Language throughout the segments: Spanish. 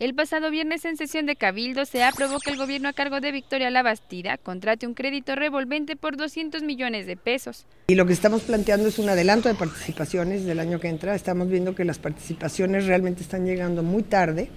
El pasado viernes en sesión de Cabildo se aprobó que el gobierno a cargo de Victoria Labastida contrate un crédito revolvente por 200 millones de pesos. Y lo que estamos planteando es un adelanto de participaciones del año que entra. Estamos viendo que las participaciones realmente están llegando muy tarde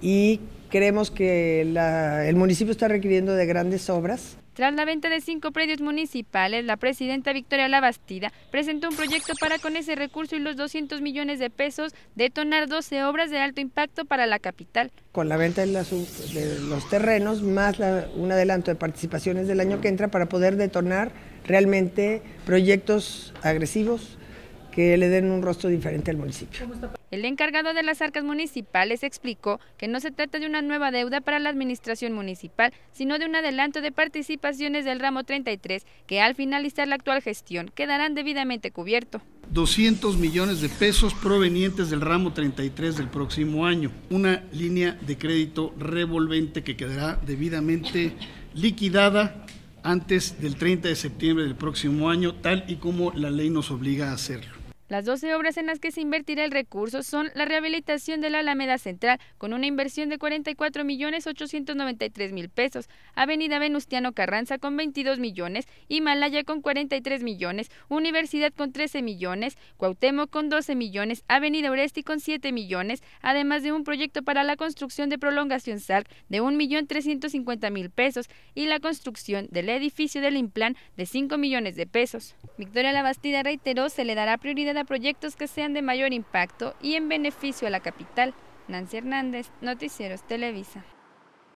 y Creemos que el municipio está requiriendo de grandes obras. Tras la venta de cinco predios municipales, la presidenta Victoria Labastida presentó un proyecto para con ese recurso y los 200 millones de pesos detonar 12 obras de alto impacto para la capital. Con la venta de, los terrenos, más un adelanto de participaciones del año que entra para poder detonar realmente proyectos agresivos, que le den un rostro diferente al municipio. El encargado de las arcas municipales explicó que no se trata de una nueva deuda para la administración municipal, sino de un adelanto de participaciones del ramo 33 que al finalizar la actual gestión quedarán debidamente cubiertos. 200 millones de pesos provenientes del ramo 33 del próximo año, una línea de crédito revolvente que quedará debidamente liquidada antes del 30 de septiembre del próximo año, tal y como la ley nos obliga a hacerlo. Las 12 obras en las que se invertirá el recurso son la rehabilitación de la Alameda Central, con una inversión de 44 millones 893 mil pesos, Avenida Venustiano Carranza con 22 millones, Himalaya con 43 millones, Universidad con 13 millones, Cuauhtémoc con 12 millones, Avenida Oresti con 7 millones, además de un proyecto para la construcción de prolongación SARC de 1.350.000 millón 350 mil pesos y la construcción del edificio del Implan de 5 millones de pesos. Victoria Labastida reiteró se le dará prioridad a proyectos que sean de mayor impacto y en beneficio a la capital. Nancy Hernández, Noticieros Televisa.